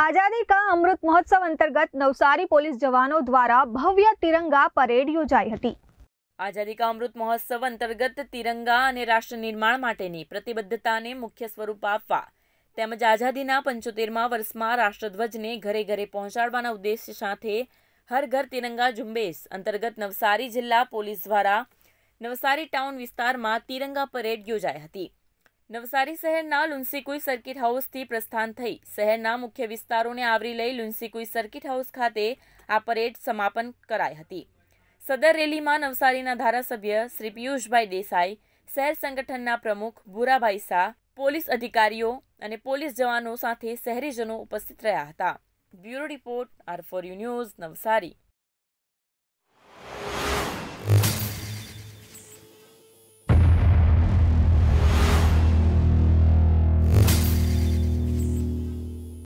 આઝાદી કા અમૃત મહોત્સવ અંતર્ગત નવસારી પોલીસ જવાનો દ્વારા ભવ્ય તિરંગા પરેડ યોજાઈ હતી આઝાદી કા અમૃત મહોત્સવ અંતર્ગત તિરંગા અને રાષ્ટ્ર નિર્માણ માટેની પ્રતિબદ્ધતાને મુખ્ય સ્વરૂપ આપવા તેમજ આઝાદીના પંચોતેરમા વર્ષમાં રાષ્ટ્રધ્વજને ઘરે ઘરે પહોંચાડવાના ઉદ્દેશ્ય સાથે હર ઘર તિરંગા ઝુંબેશ અંતર્ગત નવસારી જિલ્લા પોલીસ દ્વારા નવસારી ટાઉન વિસ્તારમાં તિરંગા પરેડ યોજાઈ હતી નવસારી શહેરના લુન્સીકુઈ સર્કિટ હાઉસથી પ્રસ્થાન થઈ શહેરના મુખ્ય વિસ્તારોને આવરી લઈ લુન્સીકુઈ સર્કિટ હાઉસ ખાતે આ પરેડ સમાપન કરાઈ હતી સદર રેલીમાં નવસારીના ધારાસભ્ય શ્રી પિયુષભાઈ દેસાઈ શહેર સંગઠનના પ્રમુખ ભૂરાભાઈ શાહ પોલીસ અધિકારીઓ અને પોલીસ જવાનો સાથે શહેરીજનો ઉપસ્થિત રહ્યા હતા bureau report R four U news Navsari